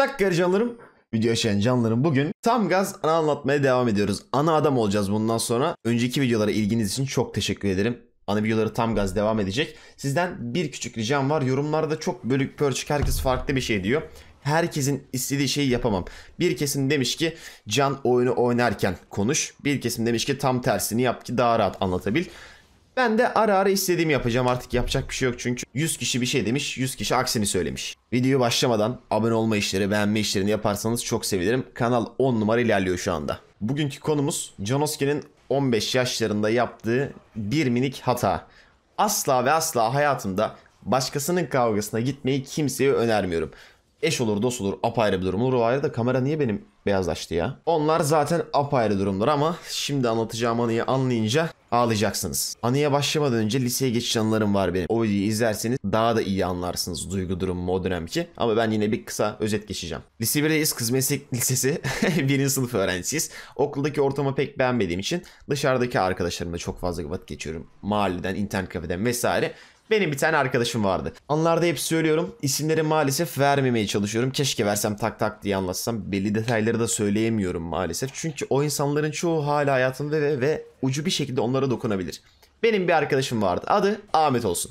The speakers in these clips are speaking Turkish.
Tak geri canlarım. Video yaşayan canlarım bugün tam gaz ana anlatmaya devam ediyoruz. Ana adam olacağız bundan sonra. Önceki videolara ilginiz için çok teşekkür ederim. Ana videoları tam gaz devam edecek. Sizden bir küçük ricam var. Yorumlarda çok bölük pörçük herkes farklı bir şey diyor. Herkesin istediği şeyi yapamam. Bir kesim demiş ki can oyunu oynarken konuş. Bir kesim demiş ki tam tersini yap ki daha rahat anlatabil. Ben de ara ara istediğimi yapacağım artık yapacak bir şey yok çünkü 100 kişi bir şey demiş 100 kişi aksini söylemiş. Videoyu başlamadan abone olma işleri beğenme işlerini yaparsanız çok sevinirim. Kanal 10 numara ilerliyor şu anda. Bugünkü konumuz Janoski'nin 15 yaşlarında yaptığı bir minik hata. Asla ve asla hayatımda başkasının kavgasına gitmeyi kimseye önermiyorum. Eş olur, dost olur, apayrı bir durum olur. O ayrı da kamera niye benim beyazlaştı ya. Onlar zaten apayrı durumlar ama şimdi anlatacağım anıyı anlayınca ağlayacaksınız. Anıya başlamadan önce liseye geçiş anılarım var benim. O videoyu izlerseniz daha da iyi anlarsınız duygu durumumu o dönemki. Ama ben yine bir kısa özet geçeceğim. Lise 1'deyiz kız meslek lisesi. birinci sınıf öğrencisiyiz. Okuldaki ortamı pek beğenmediğim için dışarıdaki arkadaşlarımla çok fazla vakit geçiyorum. Mahalleden, internet kafeden vesaire. Benim bir tane arkadaşım vardı. Anlarda hep söylüyorum. İsimleri maalesef vermemeye çalışıyorum. Keşke versem tak tak diye anlatsam. Belli detayları da söyleyemiyorum maalesef. Çünkü o insanların çoğu hala hayatımda ve, ve ucu bir şekilde onlara dokunabilir. Benim bir arkadaşım vardı. Adı Ahmet olsun.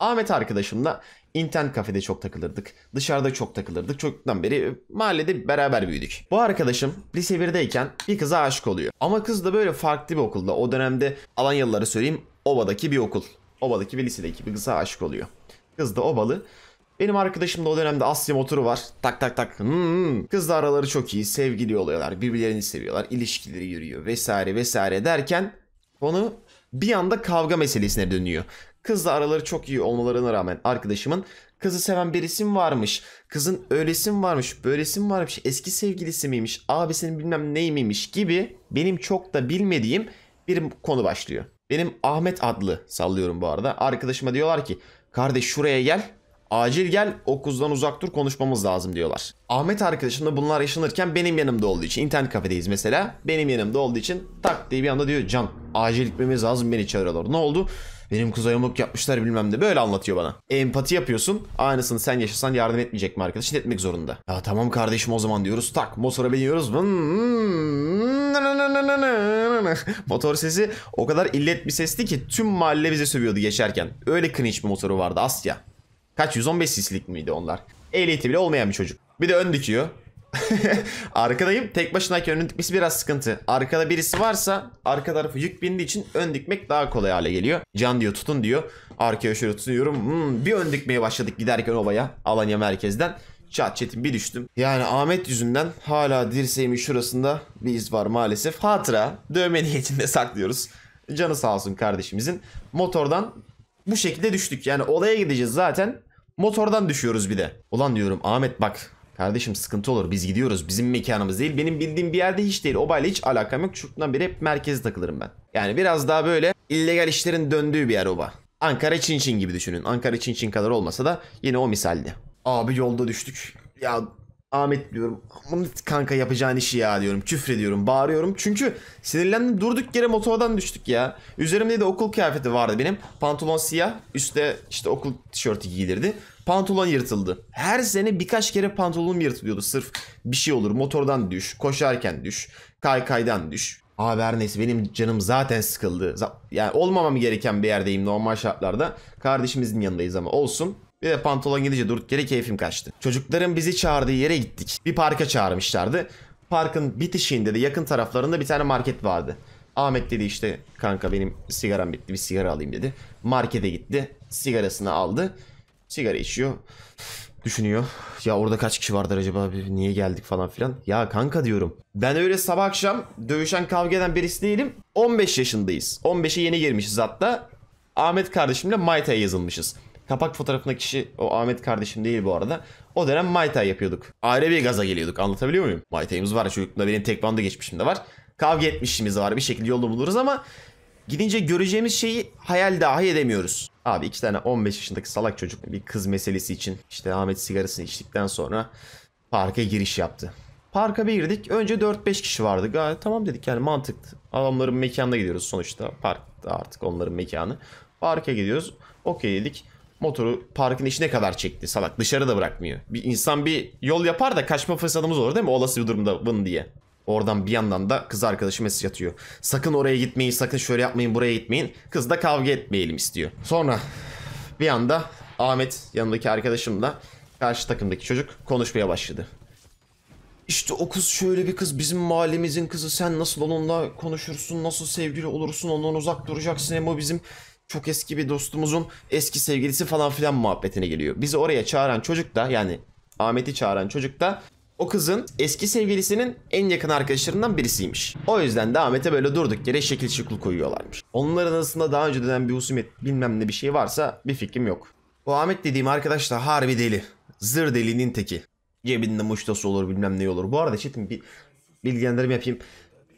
Ahmet arkadaşımla internet kafede çok takılırdık. Dışarıda çok takılırdık. Çoktan beri mahallede beraber büyüdük. Bu arkadaşım lise 1'deyken bir kıza aşık oluyor. Ama kız da böyle farklı bir okulda. O dönemde Alanyalıları söyleyeyim Ova'daki bir okul. Obadaki bir lisedeki bir kıza aşık oluyor. Kız da obalı. Benim arkadaşım da o dönemde Asya motoru var. Tak tak tak. Hmm. da araları çok iyi. Sevgili oluyorlar. Birbirlerini seviyorlar. ilişkileri yürüyor vesaire vesaire derken konu bir anda kavga meselesine dönüyor. Kızla araları çok iyi olmalarına rağmen arkadaşımın kızı seven bir isim varmış? Kızın öylesin varmış? böylesin varmış? Eski sevgilisi miymiş? Abisinin bilmem neymiş gibi benim çok da bilmediğim bir konu başlıyor. Benim Ahmet adlı sallıyorum bu arada. Arkadaşıma diyorlar ki kardeş şuraya gel acil gel o kuzdan uzak dur konuşmamız lazım diyorlar. Ahmet arkadaşım da bunlar yaşanırken benim yanımda olduğu için internet kafedeyiz mesela. Benim yanımda olduğu için tak diye bir anda diyor Can acil gitmemiz lazım beni çağırıyorlar. Ne oldu? Benim kıza yamuk yapmışlar bilmem ne. Böyle anlatıyor bana. Empati yapıyorsun. Aynısını sen yaşasan yardım etmeyecek mi arkadaşın? Etmek zorunda. Ya tamam kardeşim o zaman diyoruz. Tak motora biniyoruz. Hmm. Motor sesi o kadar illet bir sesti ki tüm mahalle bize sövüyordu geçerken. Öyle cringe bir motoru vardı Asya. Kaç 115 sislik miydi onlar? Ehliyeti bile olmayan bir çocuk. Bir de ön dikiyor. Arkadayım. Tek başınayken önün dikmesi biraz sıkıntı. Arkada birisi varsa arka tarafı yük bindiği için ön dikmek daha kolay hale geliyor. Can diyor tutun diyor. Arkaya şöyle tutuyorum. Hmm, bir ön dikmeye başladık giderken ovaya. Alanya merkezden. Çat çetin bir düştüm. Yani Ahmet yüzünden hala dirseğimin şurasında bir iz var maalesef. Hatıra dövme niyetinde saklıyoruz. Canı sağ olsun kardeşimizin. Motordan bu şekilde düştük. Yani olaya gideceğiz zaten. Motordan düşüyoruz bir de. Ulan diyorum Ahmet bak Kardeşim sıkıntı olur biz gidiyoruz bizim mekanımız değil benim bildiğim bir yerde hiç değil obayla hiç alakam yok çocuktan beri hep merkeze takılırım ben. Yani biraz daha böyle illegal işlerin döndüğü bir yer oba. Ankara Çin Çin gibi düşünün Ankara Çin Çin kadar olmasa da yine o misaldi. Abi yolda düştük ya Ahmet diyorum. Bunu kanka yapacağın işi ya diyorum. Küfür ediyorum, bağırıyorum. Çünkü sinirlendim. Durduk yere motordan düştük ya. Üzerimde de okul kıyafeti vardı benim. Pantolon siyah, üstte işte okul tişörtü giydirdi. Pantolon yırtıldı. Her sene birkaç kere pantolonum yırtılıyordu. Sırf bir şey olur. Motordan düş, koşarken düş, kaykaydan düş. Abi her neyse benim canım zaten sıkıldı. Yani olmamam gereken bir yerdeyim normal şartlarda. Kardeşimizin yanındayız ama olsun. Bir de pantolon gidince durduk yere keyfim kaçtı. Çocukların bizi çağırdığı yere gittik. Bir parka çağırmışlardı. Parkın bitişiğinde de yakın taraflarında bir tane market vardı. Ahmet dedi işte kanka benim sigaram bitti bir sigara alayım dedi. Markete gitti. Sigarasını aldı. Sigara içiyor. Düşünüyor. Ya orada kaç kişi vardır acaba? Niye geldik falan filan. Ya kanka diyorum. Ben öyle sabah akşam dövüşen kavga eden birisi değilim. 15 yaşındayız. 15'e yeni girmişiz hatta. Ahmet kardeşimle Mayta'ya yazılmışız. Kapak fotoğrafındaki kişi o Ahmet kardeşim değil bu arada. O dönem Maytay yapıyorduk. Ayrı bir gaza geliyorduk anlatabiliyor muyum? Maytay'ımız var çocukluğumda benim tekvando geçmişim de var. Kavga etmişimiz var bir şekilde yolda buluruz ama gidince göreceğimiz şeyi hayal dahi edemiyoruz. Abi iki tane 15 yaşındaki salak çocuk bir kız meselesi için işte Ahmet sigarasını içtikten sonra parka giriş yaptı. Parka bir girdik. Önce 4-5 kişi vardı. Gayet tamam dedik yani mantıklı. Adamların mekanına gidiyoruz sonuçta. Park artık onların mekanı. Parka gidiyoruz. Okey dedik. Motoru parkın içine kadar çekti salak. Dışarıda bırakmıyor. Bir insan bir yol yapar da kaçma fırsatımız olur değil mi? Olası bir durumda bın diye. Oradan bir yandan da kız arkadaşı mesaj atıyor. Sakın oraya gitmeyin, sakın şöyle yapmayın, buraya gitmeyin. Kız da kavga etmeyelim istiyor. Sonra bir anda Ahmet yanındaki arkadaşımla karşı takımdaki çocuk konuşmaya başladı. İşte o kız şöyle bir kız bizim mahallemizin kızı sen nasıl onunla konuşursun nasıl sevgili olursun ondan uzak duracaksın ama bizim çok eski bir dostumuzun eski sevgilisi falan filan muhabbetine geliyor. Bizi oraya çağıran çocuk da yani Ahmet'i çağıran çocuk da o kızın eski sevgilisinin en yakın arkadaşlarından birisiymiş. O yüzden de Ahmet'e böyle durduk yere şekil şıklı koyuyorlarmış. Onların arasında daha önce dönen bir husumet bilmem ne bir şey varsa bir fikrim yok. Bu Ahmet dediğim arkadaş da harbi deli. Zır delinin teki. Cebinde muştası olur bilmem ne olur. Bu arada çetin bir bilgilendirme yapayım.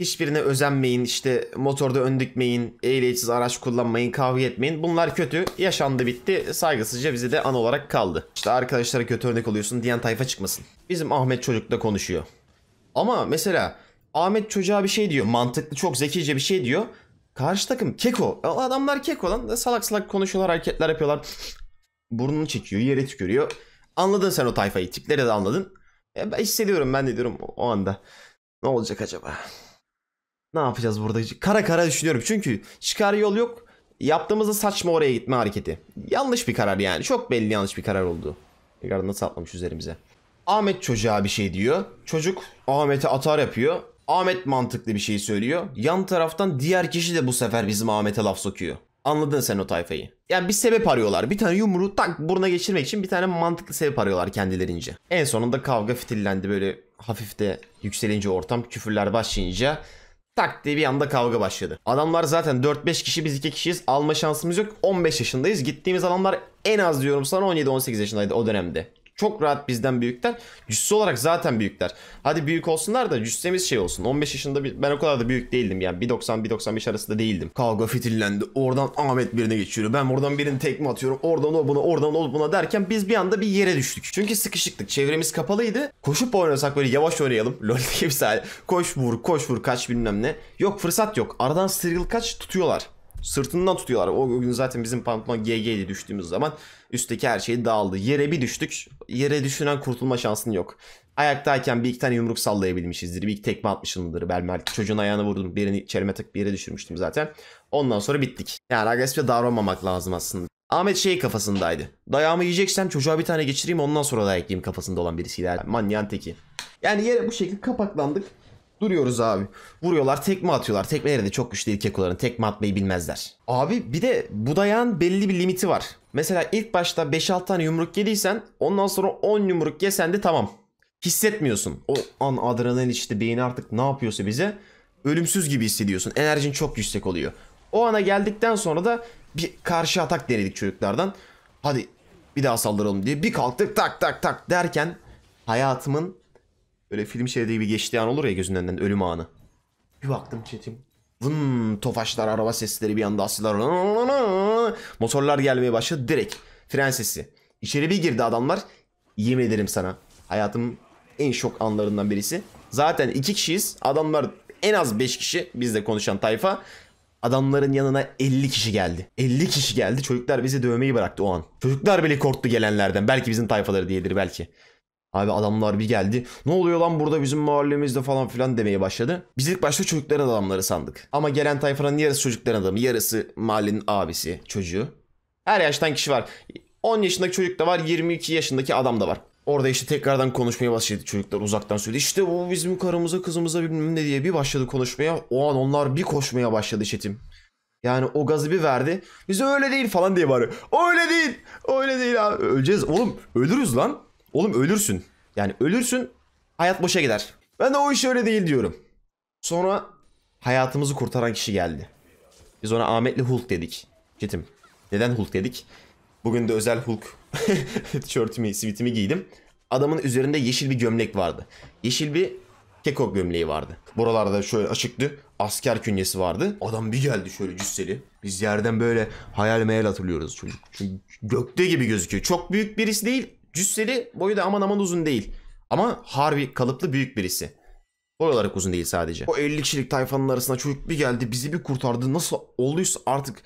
Hiçbirine özenmeyin, işte motorda öndükmeyin, ehliyetsız araç kullanmayın, kavga etmeyin. Bunlar kötü, yaşandı bitti, saygısızca bize de an olarak kaldı. İşte arkadaşlara kötü örnek oluyorsun diyen tayfa çıkmasın. Bizim Ahmet çocukla konuşuyor. Ama mesela Ahmet çocuğa bir şey diyor, mantıklı, çok zekice bir şey diyor. Karşı takım keko. E, adamlar keko lan. E, salak salak konuşuyorlar, hareketler yapıyorlar. Burnunu çekiyor, yere tükürüyor. Anladın sen o tayfayı. Tipleri de anladın. Ya e, ben hissediyorum ben de diyorum o anda. Ne olacak acaba? Ne yapacağız burada? Kara kara düşünüyorum. Çünkü çıkar yol yok. Yaptığımızda saçma oraya gitme hareketi. Yanlış bir karar yani. Çok belli yanlış bir karar oldu. Tekrardan nasıl atlamış üzerimize. Ahmet çocuğa bir şey diyor. Çocuk Ahmet'e atar yapıyor. Ahmet mantıklı bir şey söylüyor. Yan taraftan diğer kişi de bu sefer bizim Ahmet'e laf sokuyor. Anladın sen o tayfayı. Yani bir sebep arıyorlar. Bir tane yumruğu tak buruna geçirmek için bir tane mantıklı sebep arıyorlar kendilerince. En sonunda kavga fitillendi böyle hafif de yükselince ortam küfürler başlayınca Tak diye bir anda kavga başladı. Adamlar zaten 4-5 kişi biz 2 kişiyiz. Alma şansımız yok. 15 yaşındayız. Gittiğimiz adamlar en az diyorum sana 17-18 yaşındaydı o dönemde. Çok rahat bizden büyükler. Cüssü olarak zaten büyükler. Hadi büyük olsunlar da cüssemiz şey olsun. 15 yaşında bir, ben o kadar da büyük değildim yani. 1.90-1.95 arasında değildim. Kavga fitillendi. Oradan Ahmet birine geçiyor. Ben buradan birini tekme atıyorum. Oradan o buna, oradan o buna derken biz bir anda bir yere düştük. Çünkü sıkışıktık. Çevremiz kapalıydı. Koşup oynasak böyle yavaş oynayalım. LoL gibi sadece. Koş vur, koş vur, kaç bilmem ne. Yok fırsat yok. Aradan sıyrıl kaç tutuyorlar. Sırtından tutuyorlar. O gün zaten bizim pantolon GG'ydi düştüğümüz zaman. Üstteki her şey dağıldı. Yere bir düştük. Yere düşünen kurtulma şansın yok. Ayaktayken bir iki tane yumruk sallayabilmişizdir. Bir iki tekme atmışımdır. Ben belki çocuğun ayağını vurdum. Birini çelime tık bir yere düşürmüştüm zaten. Ondan sonra bittik. Yani agresifçe davranmamak lazım aslında. Ahmet şey kafasındaydı. Dayağımı yiyeceksen çocuğa bir tane geçireyim ondan sonra dayak yiyeyim kafasında olan birisiyle. Yani teki. Yani yere bu şekilde kapaklandık. Duruyoruz abi. Vuruyorlar tekme atıyorlar. Tekmeleri de çok güçlü ilk Tekme atmayı bilmezler. Abi bir de bu dayağın belli bir limiti var. Mesela ilk başta 5-6 tane yumruk yediysen ondan sonra 10 yumruk yesen de tamam. Hissetmiyorsun. O an adrenalin işte beyin artık ne yapıyorsa bize ölümsüz gibi hissediyorsun. Enerjin çok yüksek oluyor. O ana geldikten sonra da bir karşı atak denedik çocuklardan. Hadi bir daha saldıralım diye bir kalktık tak tak tak derken hayatımın Böyle film şeridi gibi geçtiği an olur ya gözünden önünden ölüm anı. Bir baktım chatim. Vın tofaşlar, araba sesleri bir anda asılar. Motorlar gelmeye başladı direkt. Fren sesi. İçeri bir girdi adamlar. Yemin ederim sana. Hayatım en şok anlarından birisi. Zaten iki kişiyiz. Adamlar en az beş kişi. Bizle konuşan tayfa. Adamların yanına 50 kişi geldi. 50 kişi geldi. Çocuklar bizi dövmeyi bıraktı o an. Çocuklar bile korktu gelenlerden. Belki bizim tayfaları diyedir belki. Abi adamlar bir geldi. Ne oluyor lan burada bizim mahallemizde falan filan demeye başladı. Biz ilk başta çocukların adamları sandık. Ama gelen tayfanın yarısı çocukların adamı, yarısı mahallenin abisi, çocuğu. Her yaştan kişi var. 10 yaşındaki çocuk da var, 22 yaşındaki adam da var. Orada işte tekrardan konuşmaya başladı çocuklar uzaktan söyledi. İşte bu bizim karımıza kızımıza bilmem ne diye bir başladı konuşmaya. O an onlar bir koşmaya başladı çetim. Yani o gazı bir verdi. Biz öyle değil falan diye bağırıyor. Öyle değil. Öyle değil abi. Öleceğiz oğlum. Ölürüz lan. Oğlum ölürsün. Yani ölürsün hayat boşa gider. Ben de o iş öyle değil diyorum. Sonra hayatımızı kurtaran kişi geldi. Biz ona Ahmetli Hulk dedik. Çetim. Neden Hulk dedik? Bugün de özel Hulk tişörtümü, sivitimi giydim. Adamın üzerinde yeşil bir gömlek vardı. Yeşil bir keko gömleği vardı. Buralarda şöyle açıktı. Asker künyesi vardı. Adam bir geldi şöyle cüsseli. Biz yerden böyle hayal meyal hatırlıyoruz çocuk. Çünkü gökte gibi gözüküyor. Çok büyük birisi değil Cüsseli boyu da aman aman uzun değil. Ama harbi kalıplı büyük birisi. Boy olarak uzun değil sadece. O 50 kişilik tayfanın arasına çocuk bir geldi bizi bir kurtardı. Nasıl olduysa artık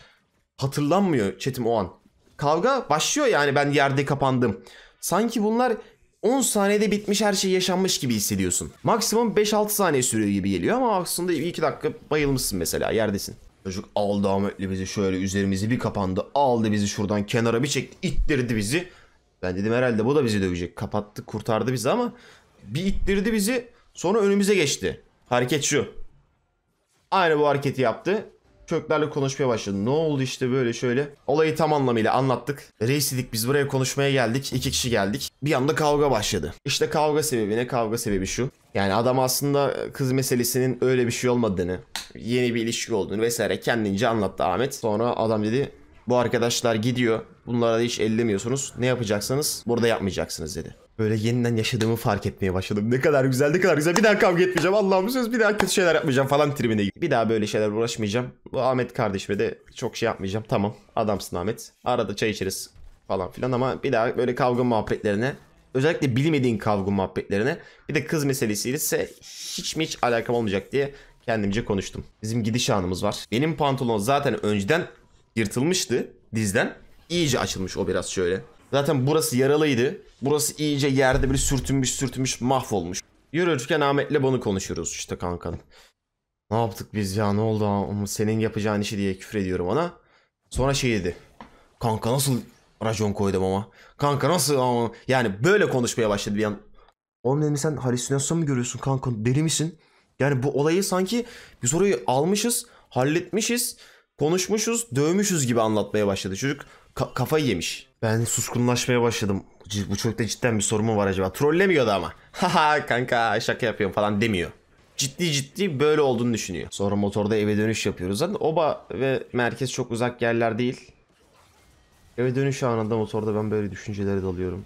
hatırlanmıyor Çetim o an. Kavga başlıyor yani ben yerde kapandım. Sanki bunlar 10 saniyede bitmiş her şey yaşanmış gibi hissediyorsun. Maksimum 5-6 saniye sürüyor gibi geliyor ama aslında 2 dakika bayılmışsın mesela yerdesin. Çocuk aldı Ahmet'le bizi şöyle üzerimizi bir kapandı. Aldı bizi şuradan kenara bir çekti. ittirdi bizi. Ben dedim herhalde bu da bizi dövecek. Kapattı kurtardı bizi ama bir ittirdi bizi sonra önümüze geçti. Hareket şu. Aynı bu hareketi yaptı. Köklerle konuşmaya başladı. Ne oldu işte böyle şöyle. Olayı tam anlamıyla anlattık. Reis biz buraya konuşmaya geldik. İki kişi geldik. Bir anda kavga başladı. İşte kavga sebebi ne? Kavga sebebi şu. Yani adam aslında kız meselesinin öyle bir şey olmadığını, yeni bir ilişki olduğunu vesaire kendince anlattı Ahmet. Sonra adam dedi bu arkadaşlar gidiyor. Bunlara da hiç ellemiyorsunuz. Ne yapacaksanız burada yapmayacaksınız dedi. Böyle yeniden yaşadığımı fark etmeye başladım. Ne kadar güzel ne kadar güzel. Bir daha kavga etmeyeceğim. Allah'ım söz bir daha kötü şeyler yapmayacağım falan tribine gibi. Bir daha böyle şeyler uğraşmayacağım. Bu Ahmet kardeşime de çok şey yapmayacağım. Tamam adamsın Ahmet. Arada çay içeriz falan filan ama bir daha böyle kavga muhabbetlerine özellikle bilmediğin kavga muhabbetlerine bir de kız meselesiyle ise hiç mi hiç alakam olmayacak diye kendimce konuştum. Bizim gidiş anımız var. Benim pantolon zaten önceden yırtılmıştı dizden iyice açılmış o biraz şöyle. Zaten burası yaralıydı. Burası iyice yerde bir sürtünmüş sürtünmüş mahvolmuş. Yürürken Ahmet'le bunu konuşuyoruz işte kanka. Ne yaptık biz ya ne oldu ama senin yapacağın işi diye küfür ediyorum ona. Sonra şey dedi. Kanka nasıl racon koydum ama. Kanka nasıl ama. Yani böyle konuşmaya başladı bir an. Oğlum dedim sen halüsinasyon mu görüyorsun kanka deli misin? Yani bu olayı sanki biz orayı almışız, halletmişiz, konuşmuşuz, dövmüşüz gibi anlatmaya başladı çocuk. Ka- kafayı yemiş. Ben suskunlaşmaya başladım. Bu çocukta cidden bir sorun mu var acaba? Trollemiyordu ama. Haha kanka şaka yapıyorum falan demiyor. Ciddi ciddi böyle olduğunu düşünüyor. Sonra motorda eve dönüş yapıyoruz. Zaten oba ve merkez çok uzak yerler değil. Eve dönüş anında motorda ben böyle düşünceleri dalıyorum.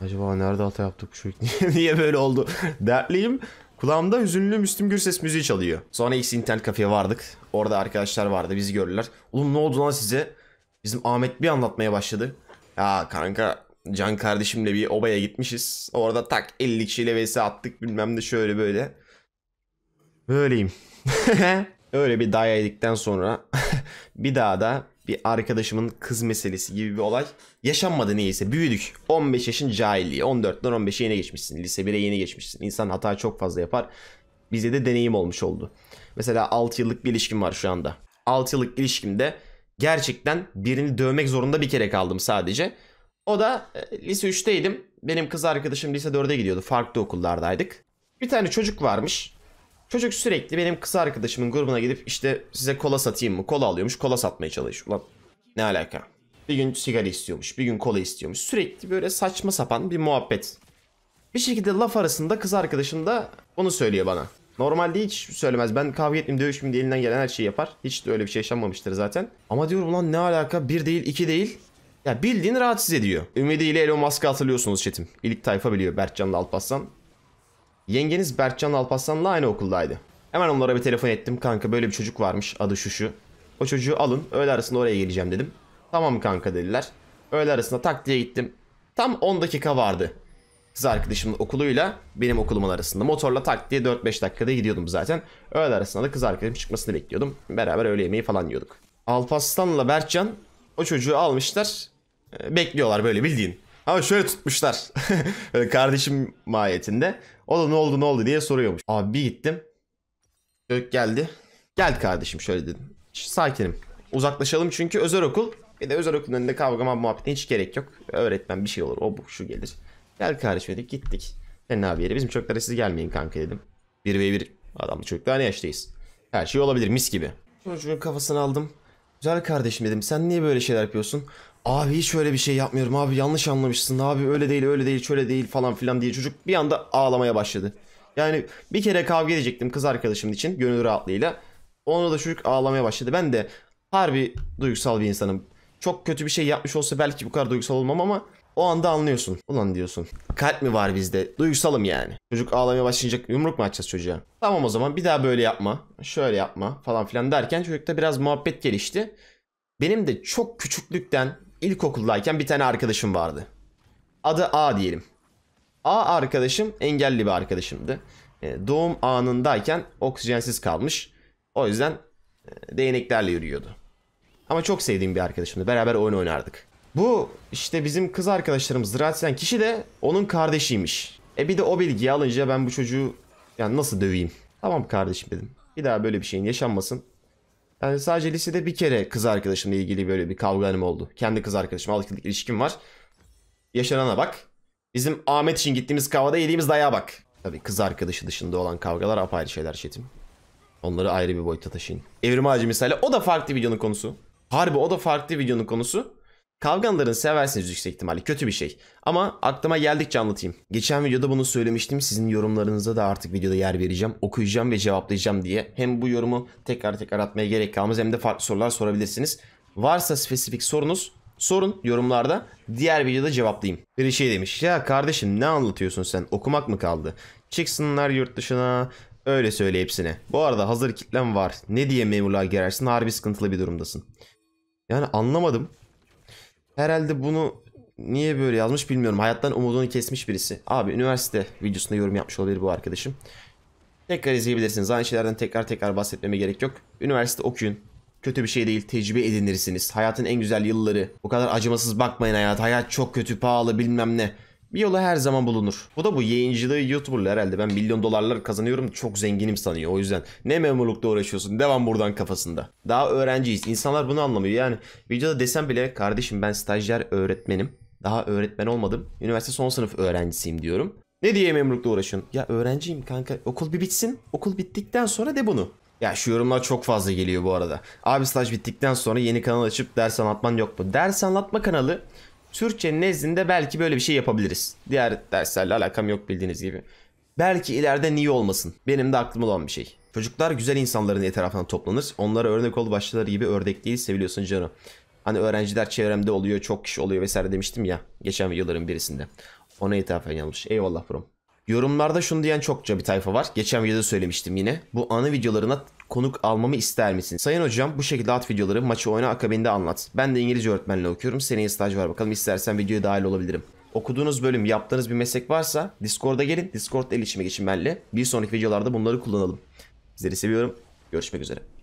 Acaba nerede hata yaptık bu çocuk? Niye böyle oldu? Dertliyim. Kulağımda hüzünlü Müslüm Gürses müziği çalıyor. Sonra X internet kafeye vardık. Orada arkadaşlar vardı bizi gördüler. Oğlum ne oldu lan size? Bizim Ahmet bir anlatmaya başladı. Ya kanka Can kardeşimle bir obaya gitmişiz. Orada tak 50 kişiyle vs attık bilmem de şöyle böyle. Böyleyim. Öyle bir daya yedikten sonra bir daha da bir arkadaşımın kız meselesi gibi bir olay yaşanmadı neyse. Büyüdük. 15 yaşın cahilliği. 14'ten 15'e yeni geçmişsin. Lise 1'e yeni geçmişsin. İnsan hata çok fazla yapar. Bize de deneyim olmuş oldu. Mesela 6 yıllık bir ilişkim var şu anda. 6 yıllık ilişkimde gerçekten birini dövmek zorunda bir kere kaldım sadece. O da e, lise 3'teydim. Benim kız arkadaşım lise 4'e gidiyordu. Farklı okullardaydık. Bir tane çocuk varmış. Çocuk sürekli benim kız arkadaşımın grubuna gidip işte size kola satayım mı? Kola alıyormuş kola satmaya çalışıyor. Ulan ne alaka? Bir gün sigara istiyormuş, bir gün kola istiyormuş. Sürekli böyle saçma sapan bir muhabbet. Bir şekilde laf arasında kız arkadaşım da onu söylüyor bana. Normalde hiç söylemez. Ben kavga etmeyeyim, dövüşmeyeyim diye elinden gelen her şeyi yapar. Hiç de öyle bir şey yaşanmamıştır zaten. Ama diyorum lan ne alaka? Bir değil, iki değil. Ya bildiğin rahatsız ediyor. Ümidi ile Elon Musk'ı hatırlıyorsunuz çetim. İlk tayfa biliyor Berkcan'la Alpaslan. Yengeniz Berkcan'la Alpaslan'la aynı okuldaydı. Hemen onlara bir telefon ettim. Kanka böyle bir çocuk varmış adı şu şu. O çocuğu alın öğle arasında oraya geleceğim dedim. Tamam kanka dediler. Öğle arasında tak diye gittim. Tam 10 dakika vardı kız arkadaşımın okuluyla benim okulumun arasında. Motorla tak diye 4-5 dakikada gidiyordum zaten. Öğle arasında da kız arkadaşım çıkmasını bekliyordum. Beraber öğle yemeği falan yiyorduk. Alparslan'la Berkcan o çocuğu almışlar. Ee, bekliyorlar böyle bildiğin. Ama şöyle tutmuşlar. Kardeşim mahiyetinde. O da ne oldu ne oldu diye soruyormuş. Abi bir gittim. Gök geldi. Gel kardeşim şöyle dedim. Sakinim. Uzaklaşalım çünkü özel okul. Bir de özel okulun önünde kavgama muhabbetine hiç gerek yok. Öğretmen bir şey olur. O bu şu gelir. Gel kardeşim dedik gittik. Senin abi yere bizim çocuklara siz gelmeyin kanka dedim. 1v1 adamlı çocuklar ne yaştayız. Her şey olabilir mis gibi. Çocuğun kafasını aldım. Güzel kardeşim dedim sen niye böyle şeyler yapıyorsun? Abi hiç öyle bir şey yapmıyorum abi yanlış anlamışsın abi öyle değil öyle değil şöyle değil falan filan diye çocuk bir anda ağlamaya başladı. Yani bir kere kavga edecektim kız arkadaşım için gönül rahatlığıyla. Onda da çocuk ağlamaya başladı. Ben de harbi duygusal bir insanım. Çok kötü bir şey yapmış olsa belki bu kadar duygusal olmam ama o anda anlıyorsun. Ulan diyorsun. Kalp mi var bizde? Duygusalım yani. Çocuk ağlamaya başlayacak yumruk mu açacağız çocuğa? Tamam o zaman bir daha böyle yapma. Şöyle yapma falan filan derken çocukta biraz muhabbet gelişti. Benim de çok küçüklükten ilkokuldayken bir tane arkadaşım vardı. Adı A diyelim. A arkadaşım engelli bir arkadaşımdı. E, doğum anındayken oksijensiz kalmış. O yüzden e, değneklerle yürüyordu. Ama çok sevdiğim bir arkadaşımdı. Beraber oyun oynardık. Bu işte bizim kız arkadaşlarımız ziraat eden kişi de onun kardeşiymiş. E bir de o bilgiyi alınca ben bu çocuğu yani nasıl döveyim? Tamam kardeşim dedim. Bir daha böyle bir şeyin yaşanmasın. Ben yani sadece lisede bir kere kız arkadaşımla ilgili böyle bir kavga hanım oldu. Kendi kız arkadaşım 6 yıllık ilişkim var. Yaşanana bak. Bizim Ahmet için gittiğimiz kavada yediğimiz dayağa bak. Tabii kız arkadaşı dışında olan kavgalar apayrı şeyler Çetin. Onları ayrı bir boyuta taşıyın. Evrim ağacı misali o da farklı videonun konusu. Harbi o da farklı videonun konusu. Kavganların seversiniz yüksek ihtimalle kötü bir şey. Ama aklıma geldikçe anlatayım. Geçen videoda bunu söylemiştim. Sizin yorumlarınıza da artık videoda yer vereceğim. Okuyacağım ve cevaplayacağım diye. Hem bu yorumu tekrar tekrar atmaya gerek kalmaz hem de farklı sorular sorabilirsiniz. Varsa spesifik sorunuz sorun yorumlarda. Diğer videoda cevaplayayım. Biri şey demiş. Ya kardeşim ne anlatıyorsun sen? Okumak mı kaldı? Çıksınlar yurt dışına. Öyle söyle hepsine. Bu arada hazır kitlem var. Ne diye memurluğa girersin? Harbi sıkıntılı bir durumdasın. Yani anlamadım. Herhalde bunu niye böyle yazmış bilmiyorum. Hayattan umudunu kesmiş birisi. Abi üniversite videosunda yorum yapmış olabilir bu arkadaşım. Tekrar izleyebilirsiniz. Aynı şeylerden tekrar tekrar bahsetmeme gerek yok. Üniversite okuyun. Kötü bir şey değil. Tecrübe edinirsiniz. Hayatın en güzel yılları. O kadar acımasız bakmayın hayat. Hayat çok kötü, pahalı bilmem ne. Bir yolu her zaman bulunur. Bu da bu yayıncılığı YouTuber'la herhalde. Ben milyon dolarlar kazanıyorum çok zenginim sanıyor. O yüzden ne memurlukla uğraşıyorsun devam buradan kafasında. Daha öğrenciyiz. İnsanlar bunu anlamıyor. Yani videoda desem bile kardeşim ben stajyer öğretmenim. Daha öğretmen olmadım. Üniversite son sınıf öğrencisiyim diyorum. Ne diye memurlukla uğraşın? Ya öğrenciyim kanka. Okul bir bitsin. Okul bittikten sonra de bunu. Ya şu yorumlar çok fazla geliyor bu arada. Abi staj bittikten sonra yeni kanal açıp ders anlatman yok mu? Ders anlatma kanalı Türkçenin nezdinde belki böyle bir şey yapabiliriz. Diğer derslerle alakam yok bildiğiniz gibi. Belki ileride niye olmasın? Benim de aklımda olan bir şey. Çocuklar güzel insanların etrafına toplanır. Onlara örnek ol başları gibi ördek değil seviliyorsun canım. Hani öğrenciler çevremde oluyor, çok kişi oluyor vesaire demiştim ya. Geçen videoların birisinde. Ona ithafen yanlış. Eyvallah bro. Yorumlarda şunu diyen çokça bir tayfa var. Geçen videoda söylemiştim yine. Bu anı videolarına konuk almamı ister misin? Sayın hocam bu şekilde at videoları maçı oyna akabinde anlat. Ben de İngilizce öğretmenle okuyorum. Seneye staj var bakalım istersen videoya dahil olabilirim. Okuduğunuz bölüm, yaptığınız bir meslek varsa Discord'a gelin. Discord'da iletişime geçin benimle. Bir sonraki videolarda bunları kullanalım. Sizleri seviyorum. Görüşmek üzere.